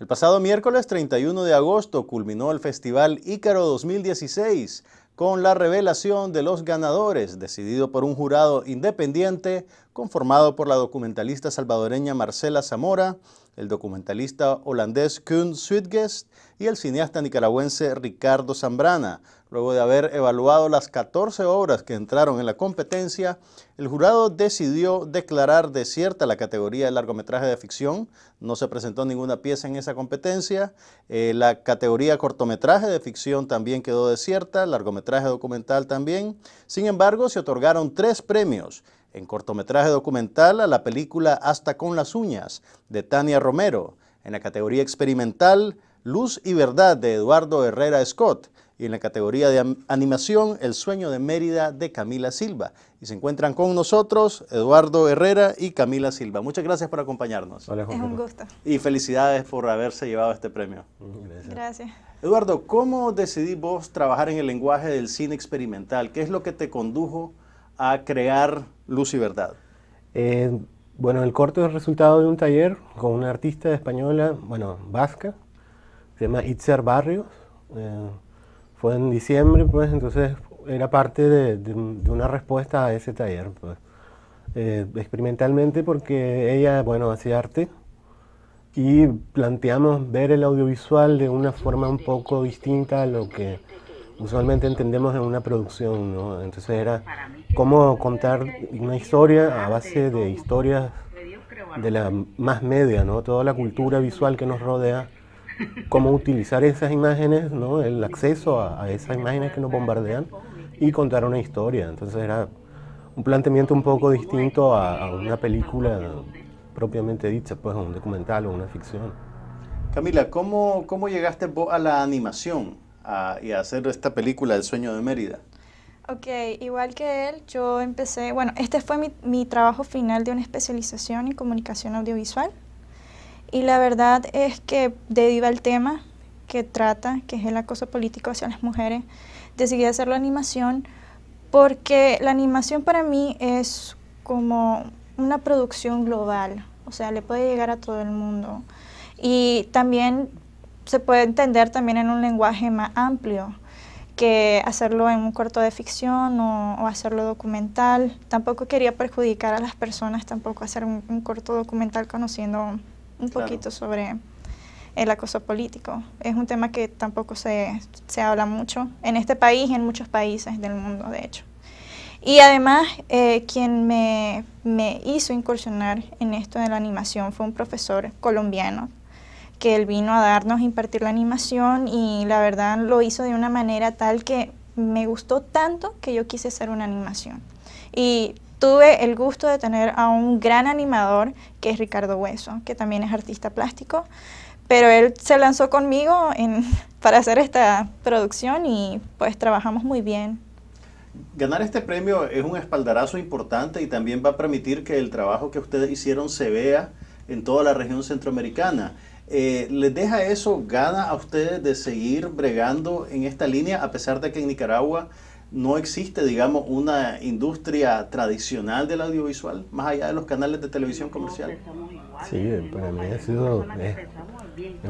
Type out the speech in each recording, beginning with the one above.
El pasado miércoles 31 de agosto culminó el Festival Ícaro 2016 con la revelación de los ganadores, decidido por un jurado independiente conformado por la documentalista salvadoreña Marcela Zamora, el documentalista holandés Koen Switgest y el cineasta nicaragüense Ricardo Zambrana. Luego de haber evaluado las 14 obras que entraron en la competencia, el jurado decidió declarar desierta la categoría de largometraje de ficción. No se presentó ninguna pieza en esa competencia. Eh, la categoría cortometraje de ficción también quedó desierta, largometraje documental también. Sin embargo, se otorgaron tres premios en cortometraje documental, a la película Hasta con las uñas, de Tania Romero. En la categoría experimental, Luz y Verdad, de Eduardo Herrera Scott. Y en la categoría de animación, El sueño de Mérida, de Camila Silva. Y se encuentran con nosotros Eduardo Herrera y Camila Silva. Muchas gracias por acompañarnos. Es un pues. gusto. Y felicidades por haberse llevado este premio. Mm, gracias. gracias. Eduardo, ¿cómo decidí vos trabajar en el lenguaje del cine experimental? ¿Qué es lo que te condujo a crear Luz y Verdad? Eh, bueno, el corto es el resultado de un taller con una artista española, bueno, vasca, se llama Itzer Barrios. Eh, fue en diciembre, pues, entonces era parte de, una respuesta a ese taller, pues. Eh, experimentalmente porque ella, bueno, hacía arte y planteamos ver el audiovisual de una forma un poco distinta a lo que usualmente entendemos en una producción, Entonces era cómo contar una historia a base de historias de la más media, ¿no? Toda la cultura visual que nos rodea, cómo utilizar esas imágenes, ¿no? El acceso a, esas imágenes que nos bombardean y contar una historia. Entonces era un planteamiento un poco distinto a, una película propiamente dicha, pues un documental o una ficción. Camila, ¿cómo, cómo llegaste a la animación? y hacer esta película, El sueño de Mérida? Ok, igual que él, yo empecé, bueno, este fue mi, mi trabajo final de una especialización en comunicación audiovisual. Y la verdad es que debido al tema que trata, que es el acoso político hacia las mujeres, decidí hacer la animación porque la animación para mí es como una producción global, o sea, le puede llegar a todo el mundo. Y también se puede entender también en un lenguaje más amplio que hacerlo en un corto de ficción o, hacerlo documental. Tampoco quería perjudicar a las personas, tampoco hacer un, corto documental conociendo un poquito sobre el acoso político. Es un tema que tampoco se, habla mucho en este país y en muchos países del mundo, de hecho. Y además, eh, quien me, me hizo incursionar en esto de la animación fue un profesor colombiano que él vino a darnos, impartir la animación y la verdad lo hizo de una manera tal que me gustó tanto que yo quise hacer una animación. Y tuve el gusto de tener a un gran animador que es Ricardo Hueso, que también es artista plástico, pero él se lanzó conmigo en, para hacer esta producción y pues trabajamos muy bien. Ganar este premio es un espaldarazo importante y también va a permitir que el trabajo que ustedes hicieron se vea en toda la región centroamericana. Eh, ¿Les deja eso gana a ustedes de seguir bregando en esta línea, a pesar de que en Nicaragua no existe, digamos, una industria tradicional del audiovisual, más allá de los canales de televisión comercial? Sí, para ¿eh? mí ha sido eh,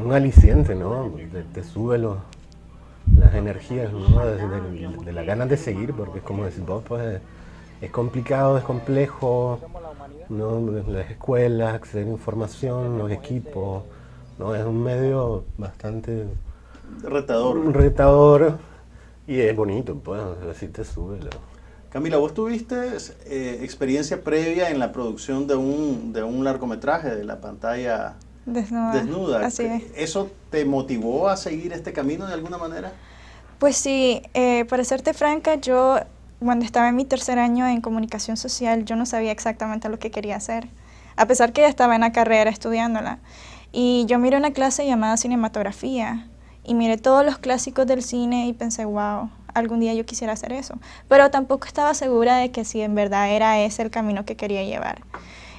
un aliciente, ¿no? Te, sube las energías, ¿no? De, las ganas de seguir, porque como decís vos, pues es, es complicado, es complejo, ¿no? Las escuelas, acceder a información, los equipos. ¿no? Es un medio bastante... Retador. Retador y es bonito, pues, así te sube. Camila, vos tuviste eh, experiencia previa en la producción de un, de un largometraje de la pantalla desnuda. Así ¿Eso te motivó a seguir este camino de alguna manera? Pues sí, eh, para serte franca, yo cuando estaba en mi tercer año en comunicación social, yo no sabía exactamente lo que quería hacer, a pesar que ya estaba en la carrera estudiándola. Y yo miré una clase llamada cinematografía y miré todos los clásicos del cine y pensé, wow, algún día yo quisiera hacer eso. Pero tampoco estaba segura de que si en verdad era ese el camino que quería llevar.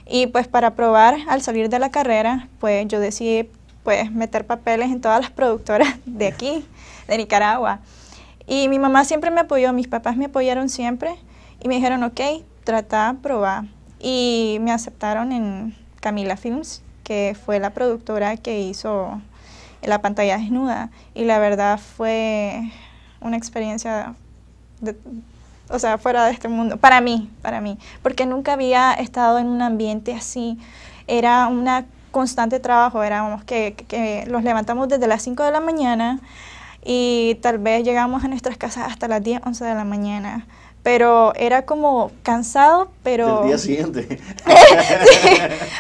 Y pues para probar, al salir de la carrera, pues yo decidí pues meter papeles en todas las productoras de aquí, de Nicaragua. Y mi mamá siempre me apoyó, mis papás me apoyaron siempre y me dijeron, ok, trata, proba. Y me aceptaron en Camila Films que fue la productora que hizo la pantalla desnuda. Y la verdad fue una experiencia, o sea, fuera de este mundo, para mí, para mí, porque nunca había estado en un ambiente así. Era un constante trabajo, éramos que, que los levantamos desde las 5 de la mañana y tal vez llegamos a nuestras casas hasta las 10, 11 de la mañana pero era como cansado, pero... El día siguiente.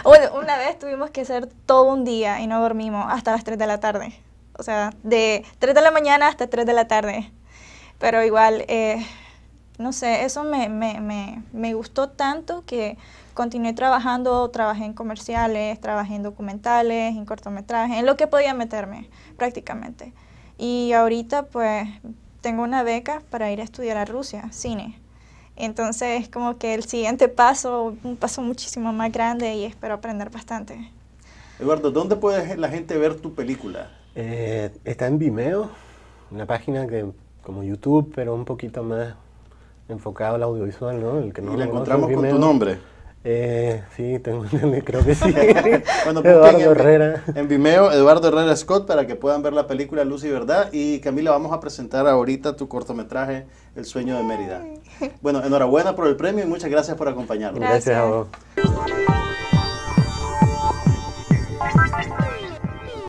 bueno, una vez tuvimos que hacer todo un día y no dormimos hasta las 3 de la tarde. O sea, de 3 de la mañana hasta 3 de la tarde. Pero igual, eh, no sé, eso me, me, me, me, gustó tanto que continué trabajando, trabajé en comerciales, trabajé en documentales, en cortometrajes, en lo que podía meterme prácticamente. Y ahorita pues tengo una beca para ir a estudiar a Rusia, cine. Entonces, como que el siguiente paso, un paso muchísimo más grande y espero aprender bastante. Eduardo, ¿dónde puede la gente ver tu película? Eh, está en Vimeo, una página que como YouTube, pero un poquito más enfocado al audiovisual, ¿no? El que no y la encontramos con tu nombre. Eh, sí, tengo creo que sí. Eduardo Herrera. En Vimeo, Eduardo Herrera Scott, para que puedan ver la película Luz y Verdad. Y Camila, vamos a presentar ahorita tu cortometraje, El sueño de Mérida. Bueno, enhorabuena por el premio y muchas gracias por acompañarnos. Gracias, gracias a vos.